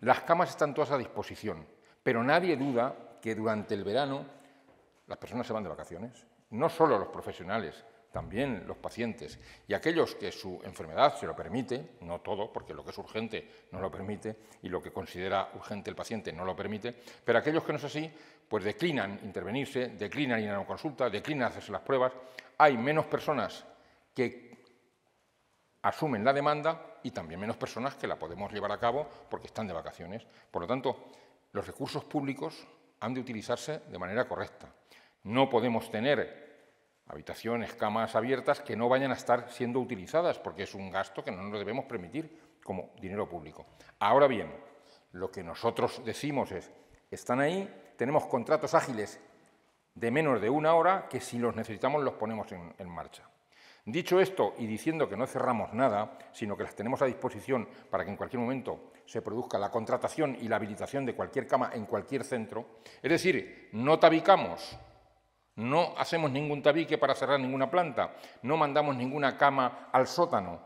Las camas están todas a disposición, pero nadie duda que durante el verano las personas se van de vacaciones, no solo los profesionales, también los pacientes y aquellos que su enfermedad se lo permite, no todo, porque lo que es urgente no lo permite y lo que considera urgente el paciente no lo permite, pero aquellos que no es así, pues declinan intervenirse, declinan ir a una consulta, declinan hacerse las pruebas. Hay menos personas que asumen la demanda y también menos personas que la podemos llevar a cabo porque están de vacaciones. Por lo tanto, los recursos públicos han de utilizarse de manera correcta. No podemos tener habitaciones, camas abiertas que no vayan a estar siendo utilizadas, porque es un gasto que no nos debemos permitir como dinero público. Ahora bien, lo que nosotros decimos es, están ahí, tenemos contratos ágiles de menos de una hora que si los necesitamos los ponemos en, en marcha. Dicho esto y diciendo que no cerramos nada, sino que las tenemos a disposición para que en cualquier momento se produzca la contratación y la habilitación de cualquier cama en cualquier centro, es decir, no tabicamos, no hacemos ningún tabique para cerrar ninguna planta, no mandamos ninguna cama al sótano,